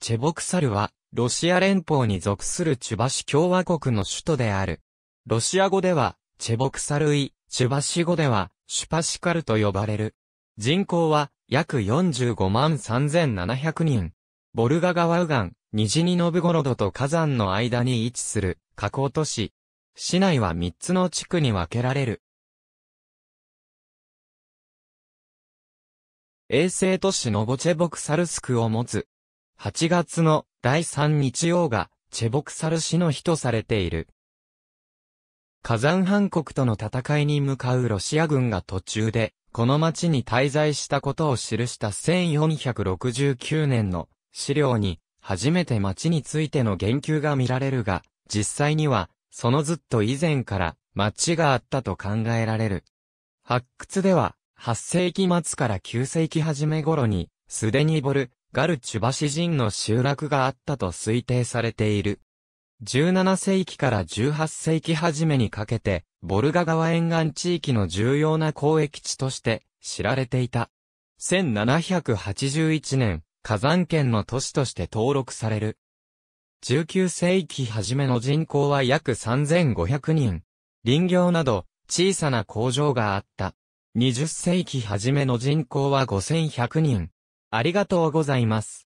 チェボクサルは、ロシア連邦に属するチュバシ共和国の首都である。ロシア語では、チェボクサルイ、チュバシ語では、シュパシカルと呼ばれる。人口は、約45万3700人。ボルガ川右岸、ニジニノブゴロドと火山の間に位置する、河口都市。市内は3つの地区に分けられる。衛星都市ノボチェボクサルスクを持つ。8月の第3日曜がチェボクサル市の日とされている。火山藩国との戦いに向かうロシア軍が途中で、この町に滞在したことを記した1469年の資料に、初めて町についての言及が見られるが、実際には、そのずっと以前から町があったと考えられる。発掘では、8世紀末から9世紀初め頃に、すでにボル、ガルチュバシ人の集落があったと推定されている。17世紀から18世紀初めにかけて、ボルガ川沿岸地域の重要な交易地として知られていた。1781年、火山圏の都市として登録される。19世紀初めの人口は約3500人。林業など、小さな工場があった。20世紀初めの人口は5100人。ありがとうございます。